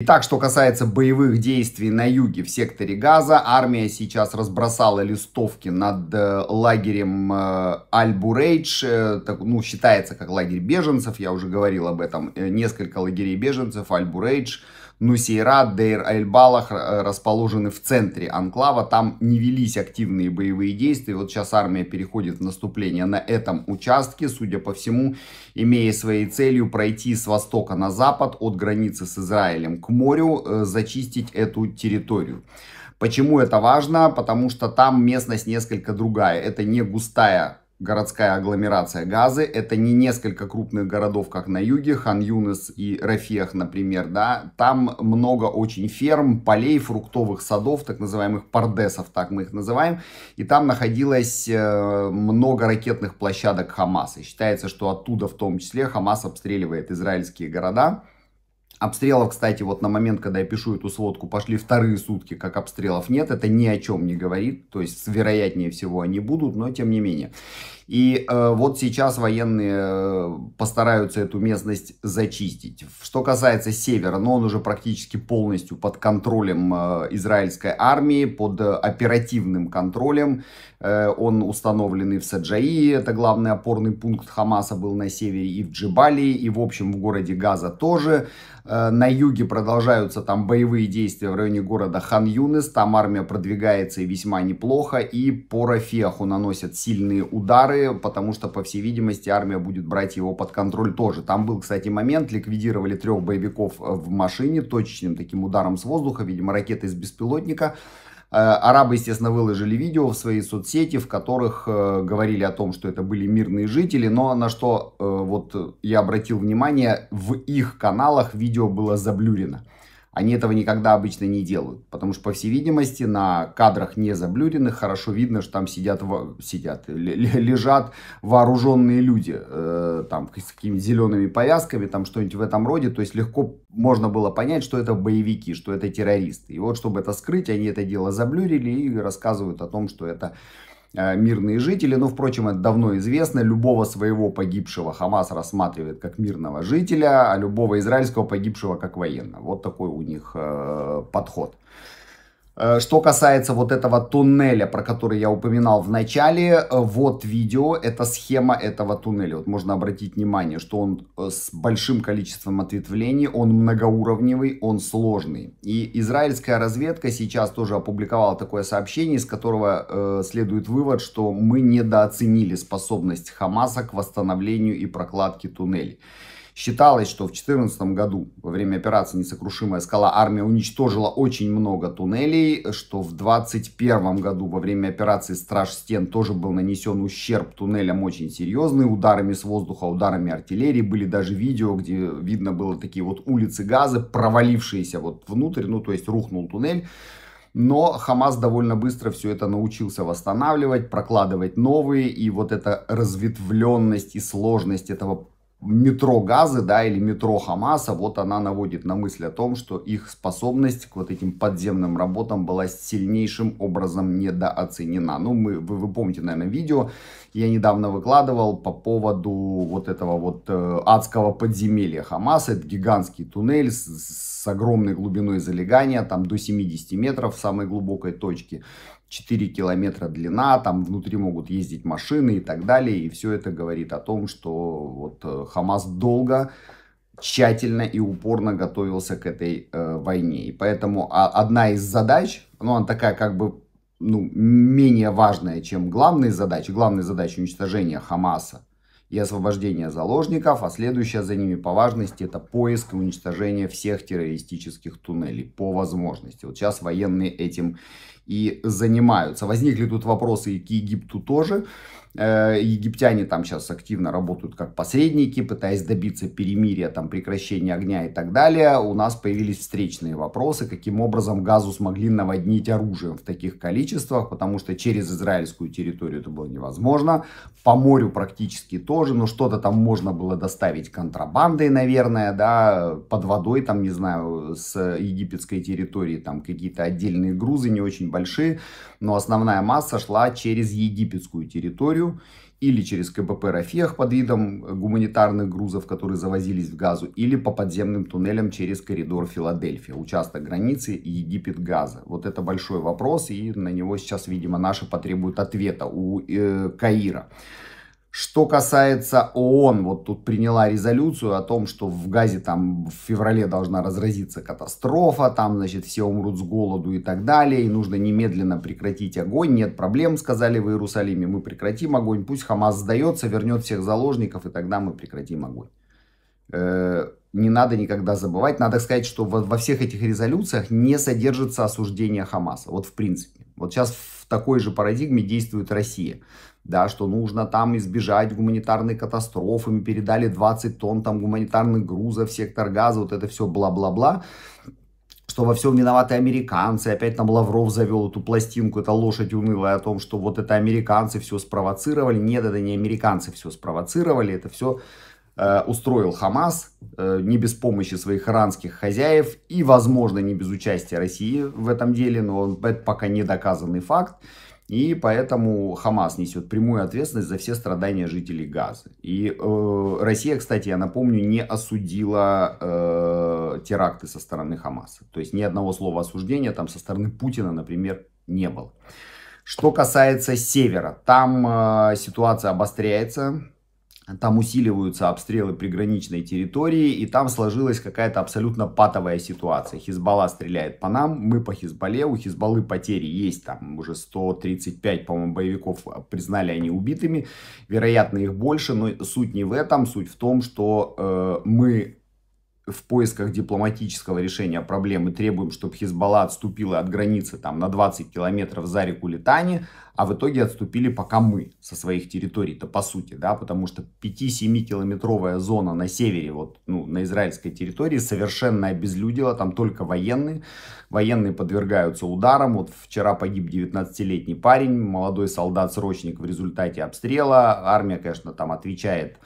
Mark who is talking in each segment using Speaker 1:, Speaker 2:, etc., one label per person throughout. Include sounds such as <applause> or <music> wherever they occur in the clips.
Speaker 1: Итак, что касается боевых действий на юге в секторе Газа, армия сейчас разбросала листовки над э, лагерем э, Аль-Бурейдж, э, ну, считается как лагерь беженцев, я уже говорил об этом, несколько лагерей беженцев, Аль-Бурейдж, Нусейрат, Дейр-Эль-Балах э, расположены в центре анклава, там не велись активные боевые действия, вот сейчас армия переходит в наступление на этом участке, судя по всему, имея своей целью пройти с востока на запад, от границы с Израилем к морю, э, зачистить эту территорию. Почему это важно? Потому что там местность несколько другая. Это не густая городская агломерация Газы. Это не несколько крупных городов, как на юге, Хан-Юнес и Рафех, например, да. Там много очень ферм, полей, фруктовых садов, так называемых пардесов, так мы их называем. И там находилось э, много ракетных площадок Хамаса. Считается, что оттуда в том числе Хамас обстреливает израильские города. Обстрелов, кстати, вот на момент, когда я пишу эту сводку, пошли вторые сутки, как обстрелов нет. Это ни о чем не говорит. То есть, вероятнее всего, они будут, но тем не менее. И э, вот сейчас военные э, постараются эту местность зачистить. Что касается севера, но ну, он уже практически полностью под контролем э, израильской армии, под э, оперативным контролем. Э, он установлен и в Саджаи, это главный опорный пункт Хамаса был на севере, и в Джибалии, и в общем в городе Газа тоже. Э, на юге продолжаются там боевые действия в районе города Хан-Юнес. Там армия продвигается и весьма неплохо. И по Рафеху наносят сильные удары, потому что, по всей видимости, армия будет брать его под контроль тоже. Там был, кстати, момент, ликвидировали трех боевиков э, в машине точечным таким ударом с воздуха, видимо, ракеты из беспилотника. Э, арабы, естественно, выложили видео в свои соцсети, в которых э, говорили о том, что это были мирные жители, но на что э, вот я обратил внимание, в их каналах видео было заблюрено. Они этого никогда обычно не делают, потому что, по всей видимости, на кадрах не заблюренных хорошо видно, что там сидят, сидят лежат вооруженные люди, э, там, с какими-то зелеными повязками, там, что-нибудь в этом роде. То есть, легко можно было понять, что это боевики, что это террористы. И вот, чтобы это скрыть, они это дело заблюрили и рассказывают о том, что это Э, мирные жители. Но, ну, впрочем, это давно известно. Любого своего погибшего Хамас рассматривает как мирного жителя, а любого израильского погибшего как военного. Вот такой у них э, подход. Э, что касается вот этого туннеля, про который я упоминал в начале, э, вот видео, это схема этого туннеля. Вот можно обратить внимание, что он э, с большим количеством ответвлений, он многоуровневый, он сложный. И израильская разведка сейчас тоже опубликовала такое сообщение, из которого э, следует вывод, что мы недооценили способность Хамаса к восстановлению и прокладке туннелей. Считалось, что в 2014 году во время операции «Несокрушимая скала» армия уничтожила очень много туннелей, что в 2021 году во время операции «Страж стен» тоже был нанесен ущерб туннелям очень серьезный, ударами с воздуха, ударами артиллерии. Были даже видео, где видно было такие вот улицы газа, провалившиеся вот внутрь, ну то есть рухнул туннель. Но Хамас довольно быстро все это научился восстанавливать, прокладывать новые, и вот эта разветвленность и сложность этого метро Газы, да, или метро Хамаса, вот она наводит на мысль о том, что их способность к вот этим подземным работам была сильнейшим образом недооценена. Ну, мы, вы, вы помните, наверное, видео я недавно выкладывал по поводу вот этого вот э, адского подземелья Хамаса. Это гигантский туннель с, с с огромной глубиной залегания, там до 70 метров в самой глубокой точке, 4 километра длина, там внутри могут ездить машины и так далее. И все это говорит о том, что вот э, Хамас долго тщательно и упорно готовился к этой э, войне. И поэтому а, одна из задач, ну она такая как бы ну, менее важная, чем главные задачи. Главная задача уничтожения Хамаса и освобождение заложников, а следующая за ними по важности это поиск и уничтожение всех террористических туннелей по возможности. Вот сейчас военные этим и занимаются. Возникли тут вопросы и к Египту тоже. Э, египтяне там сейчас активно работают как посредники, пытаясь добиться перемирия, там прекращения огня и так далее. У нас появились встречные вопросы, каким образом газу смогли наводнить оружием в таких количествах, потому что через израильскую территорию это было невозможно, по морю практически то тоже, но что-то там можно было доставить контрабандой, наверное, да, под водой, там, не знаю, с египетской территории, там какие-то отдельные грузы, не очень большие, но основная масса шла через египетскую территорию или через КБП «Рафиях» под видом гуманитарных грузов, которые завозились в Газу, или по подземным туннелям через коридор Филадельфия, участок границы Египет-Газа. Вот это большой вопрос, и на него сейчас, видимо, наши потребуют ответа у э, Каира. Что касается ООН, вот тут приняла резолюцию о том, что в Газе там в феврале должна разразиться катастрофа, там, значит, все умрут с голоду и так далее, и нужно немедленно прекратить огонь, нет проблем, сказали в Иерусалиме, мы прекратим огонь, пусть Хамас сдается, вернет всех заложников, и тогда мы прекратим огонь. Э, не надо никогда забывать, надо сказать, что во, во всех этих резолюциях не содержится осуждение Хамаса, вот в принципе. Вот сейчас в такой же парадигме действует Россия да, что нужно там избежать гуманитарной катастрофы, мы передали 20 тонн там гуманитарных грузов, сектор газа, вот это все бла-бла-бла, что во всем виноваты американцы, опять там Лавров завел эту пластинку, это лошадь унылая о том, что вот это американцы все спровоцировали, нет, это не американцы все спровоцировали, это все э, устроил Хамас э, не без помощи своих иранских хозяев и, возможно, не без участия России в этом деле, но это пока не доказанный факт. И поэтому Хамас несет прямую ответственность за все страдания жителей Газы. И э, Россия, кстати, я напомню, не осудила э, теракты со стороны Хамаса. То есть ни одного слова осуждения там со стороны Путина, например, не было. Что касается севера, там э, ситуация обостряется там усиливаются обстрелы приграничной территории, и там сложилась какая-то абсолютно патовая ситуация. Хизбалла стреляет по нам, мы по Хизбалле, у Хизбаллы потери есть, там уже 135, по-моему, боевиков э, признали они убитыми, вероятно, их больше, но суть не в этом, суть в том, что э, мы в поисках дипломатического решения проблемы требуем, чтобы Хизбалла отступила от границы там, на 20 километров за реку Литани, а в итоге отступили пока мы со своих территорий-то по сути, да, потому что 5-7 километровая зона на севере, вот, ну, на израильской территории совершенно обезлюдила, там только военные, военные подвергаются ударам, вот вчера погиб 19-летний парень, молодой солдат-срочник в результате обстрела, армия, конечно, там отвечает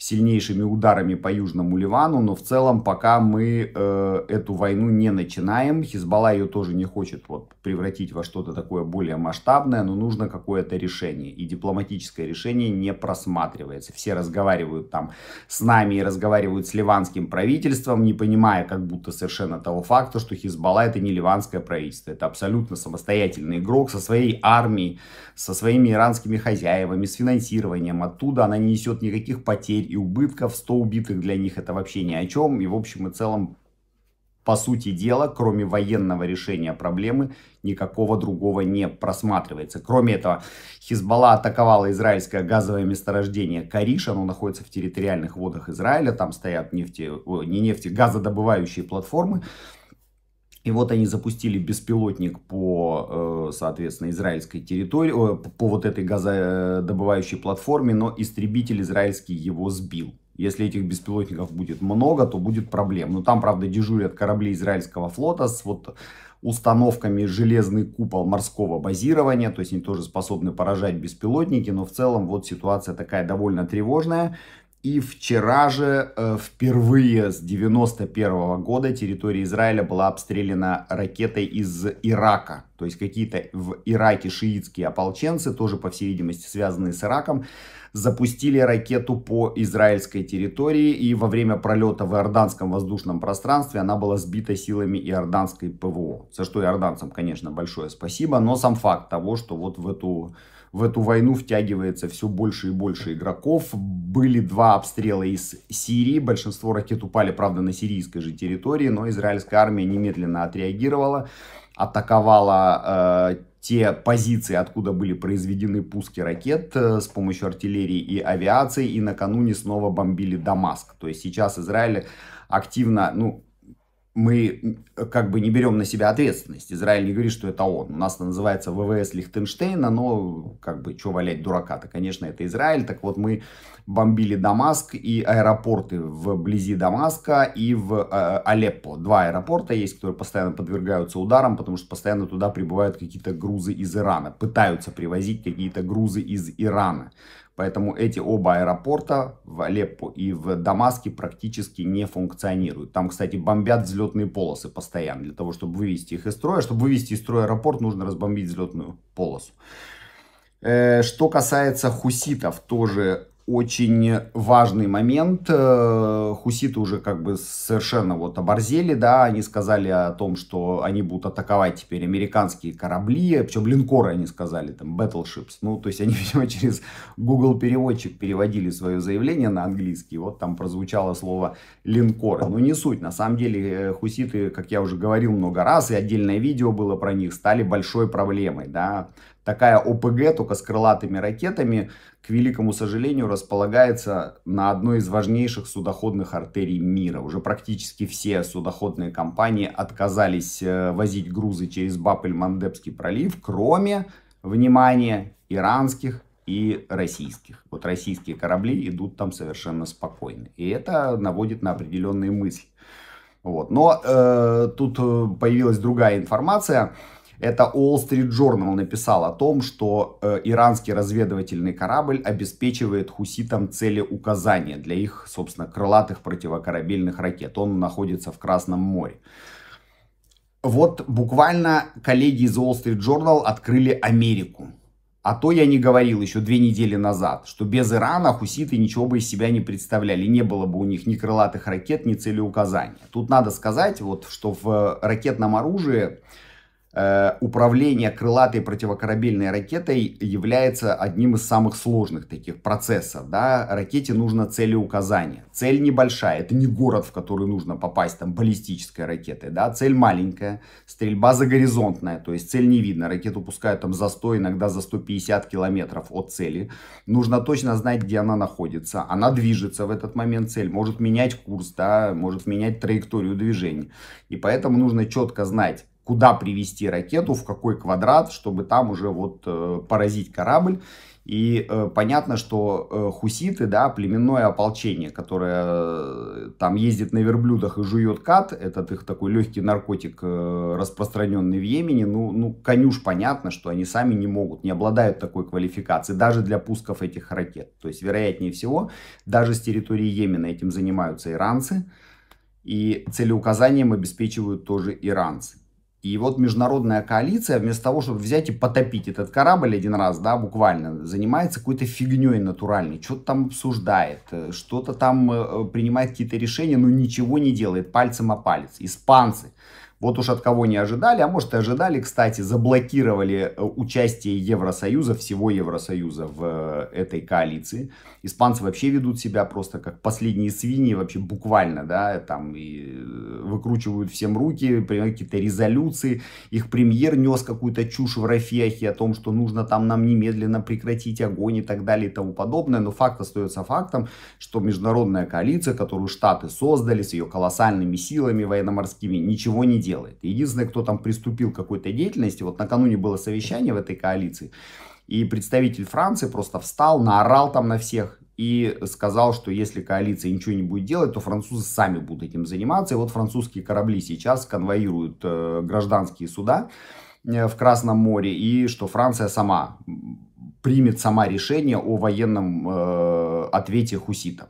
Speaker 1: сильнейшими ударами по Южному Ливану, но в целом пока мы э, эту войну не начинаем. Хизбалла ее тоже не хочет вот, превратить во что-то такое более масштабное, но нужно какое-то решение. И дипломатическое решение не просматривается. Все разговаривают там с нами и разговаривают с ливанским правительством, не понимая как будто совершенно того факта, что Хизбалла это не ливанское правительство. Это абсолютно самостоятельный игрок со своей армией, со своими иранскими хозяевами, с финансированием. Оттуда она не несет никаких потерь и убытков, 100 убитых для них это вообще ни о чем. И в общем и целом, по сути дела, кроме военного решения проблемы, никакого другого не просматривается. Кроме этого, Хизбалла атаковала израильское газовое месторождение Кариш, оно находится в территориальных водах Израиля, там стоят нефти, не нефти, газодобывающие платформы. И вот они запустили беспилотник по, э, соответственно, израильской территории, по вот этой газодобывающей э, платформе, но истребитель израильский его сбил. Если этих беспилотников будет много, то будет проблем. Но там, правда, дежурят корабли израильского флота с вот установками железный купол морского базирования, то есть они тоже способны поражать беспилотники, но в целом вот ситуация такая довольно тревожная. И вчера же э, впервые с 91 -го года территория Израиля была обстреляна ракетой из Ирака. То есть какие-то в Ираке шиитские ополченцы, тоже по всей видимости связанные с Ираком, запустили ракету по израильской территории. И во время пролета в иорданском воздушном пространстве она была сбита силами иорданской ПВО. За что иорданцам, конечно, большое спасибо. Но сам факт того, что вот в эту в эту войну втягивается все больше и больше игроков. Были два обстрела из Сирии, большинство ракет упали, правда, на сирийской же территории, но израильская армия немедленно отреагировала, атаковала э, те позиции, откуда были произведены пуски ракет э, с помощью артиллерии и авиации, и накануне снова бомбили Дамаск. То есть сейчас Израиль активно, ну, мы э, как бы не берем на себя ответственность. Израиль не говорит, что это он. У нас это называется ВВС Лихтенштейна, но как бы что валять дурака-то, конечно, это Израиль. Так вот, мы бомбили Дамаск и аэропорты вблизи Дамаска и в э, Алеппо. Два аэропорта есть, которые постоянно подвергаются ударам, потому что постоянно туда прибывают какие-то грузы из Ирана, пытаются привозить какие-то грузы из Ирана. Поэтому эти оба аэропорта в Алеппо и в Дамаске практически не функционируют. Там, кстати, бомбят взлетные полосы постоянно для того, чтобы вывести их из строя. Чтобы вывести из строя аэропорт, нужно разбомбить взлетную полосу. Э, что касается хуситов, тоже очень важный момент. Э, хуситы уже как бы совершенно вот оборзели, да, они сказали о том, что они будут атаковать теперь американские корабли, причем линкоры они сказали, там, battleships. Ну, то есть они, <laughs> видимо, через Google переводчик переводили свое заявление на английский, вот там прозвучало слово линкоры. Но ну, не суть, на самом деле э, хуситы, как я уже говорил много раз, и отдельное видео было про них, стали большой проблемой, да, Такая ОПГ, только с крылатыми ракетами, к великому сожалению, располагается на одной из важнейших судоходных артерий мира. Уже практически все судоходные компании отказались э, возить грузы через бабель мандебский пролив, кроме, внимания, иранских и российских. Вот российские корабли идут там совершенно спокойно. И это наводит на определенные мысли. Вот. Но э, тут э, появилась другая информация. Это Wall Street Journal написал о том, что э, иранский разведывательный корабль обеспечивает хуситам цели указания для их, собственно, крылатых противокорабельных ракет. Он находится в Красном море. Вот буквально коллеги из Wall Street Journal открыли Америку. А то я не говорил еще две недели назад, что без Ирана хуситы ничего бы из себя не представляли. Не было бы у них ни крылатых ракет, ни целеуказания. Тут надо сказать, вот, что в э, ракетном оружии Э, управление крылатой противокорабельной ракетой является одним из самых сложных таких процессов. Да? Ракете нужно целеуказание. Цель небольшая, это не город, в который нужно попасть там баллистической ракетой. Да? Цель маленькая, стрельба загоризонтная, то есть цель не видно. Ракету пускают там за 100, иногда за 150 километров от цели. Нужно точно знать, где она находится. Она движется в этот момент, цель может менять курс, да? может менять траекторию движения. И поэтому нужно четко знать, куда привести ракету, в какой квадрат, чтобы там уже вот э, поразить корабль. И э, понятно, что э, хуситы, да, племенное ополчение, которое там ездит на верблюдах и жует кат, этот их такой легкий наркотик, распространенный в Йемене, ну, ну, конюш понятно, что они сами не могут, не обладают такой квалификацией, даже для пусков этих ракет. То есть, вероятнее всего, даже с территории Йемена этим занимаются иранцы, и целеуказанием обеспечивают тоже иранцы. И вот международная коалиция, вместо того, чтобы взять и потопить этот корабль один раз, да, буквально, занимается какой-то фигней натуральной, э, что-то там обсуждает, что-то там принимает какие-то решения, но ничего не делает, пальцем о палец. Испанцы, вот уж от кого не ожидали, а может и ожидали, кстати, заблокировали э, участие Евросоюза, всего Евросоюза в э, этой коалиции. Испанцы вообще ведут себя просто как последние свиньи, вообще буквально, да, там и э, выкручивают всем руки, принимают какие-то резолюции. Их премьер нес какую-то чушь в Рафехе о том, что нужно там нам немедленно прекратить огонь и так далее и тому подобное. Но факт остается фактом, что международная коалиция, которую Штаты создали с ее колоссальными силами военно-морскими, ничего не делает делает. Единственное, кто там приступил к какой-то деятельности, вот накануне было совещание в этой коалиции, и представитель Франции просто встал, наорал там на всех и сказал, что если коалиция ничего не будет делать, то французы сами будут этим заниматься. И вот французские корабли сейчас конвоируют э, гражданские суда э, в Красном море, и что Франция сама примет сама решение о военном э, ответе хуситам.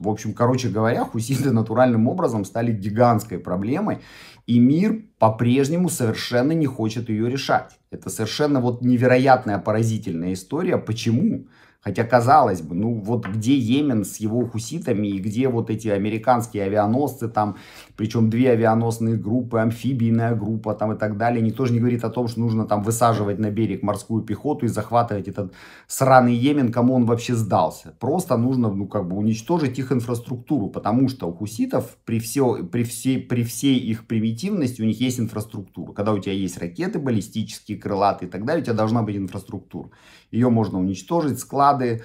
Speaker 1: В общем, короче говоря, хуситы натуральным образом стали гигантской проблемой, и мир по-прежнему совершенно не хочет ее решать. Это совершенно вот невероятная поразительная история. Почему? Хотя, казалось бы, ну вот где Йемен с его хуситами и где вот эти американские авианосцы, там, причем две авианосные группы, амфибийная группа там и так далее. Никто же не говорит о том, что нужно там высаживать на берег морскую пехоту и захватывать этот сраный Йемен, кому он вообще сдался. Просто нужно, ну, как бы уничтожить их инфраструктуру, потому что у хуситов при, все, при, всей, при всей их примитивности у них есть инфраструктура. Когда у тебя есть ракеты баллистические, крылатые и так далее, у тебя должна быть инфраструктура. Ее можно уничтожить, склад склады,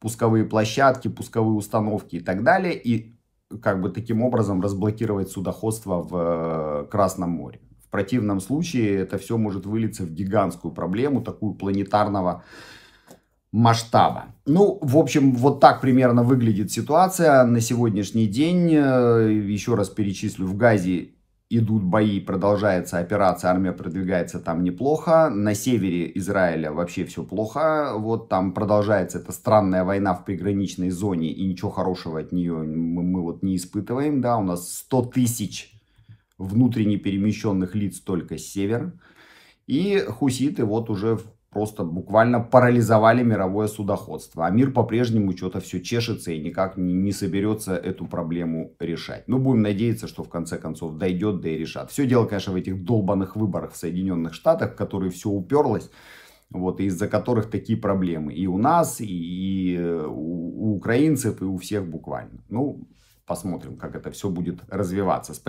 Speaker 1: пусковые площадки, пусковые установки и так далее. И как бы таким образом разблокировать судоходство в э, Красном море. В противном случае это все может вылиться в гигантскую проблему, такую планетарного масштаба. Ну, в общем, вот так примерно выглядит ситуация на сегодняшний день. Э, Еще раз перечислю, в Газе идут бои, продолжается операция, армия продвигается там неплохо. На севере Израиля вообще все плохо. Вот там продолжается эта странная война в приграничной зоне, и ничего хорошего от нее мы, мы вот не испытываем. Да, у нас 100 тысяч внутренне перемещенных лиц только с севера. И хуситы вот уже просто буквально парализовали мировое судоходство. А мир по-прежнему что-то все чешется и никак не соберется эту проблему решать. Ну будем надеяться, что в конце концов дойдет, да и решат. Все дело, конечно, в этих долбанных выборах в Соединенных Штатах, в которые все уперлось. Вот, из-за которых такие проблемы и у нас, и, и э, у, у украинцев, и у всех буквально. Ну, посмотрим, как это все будет развиваться.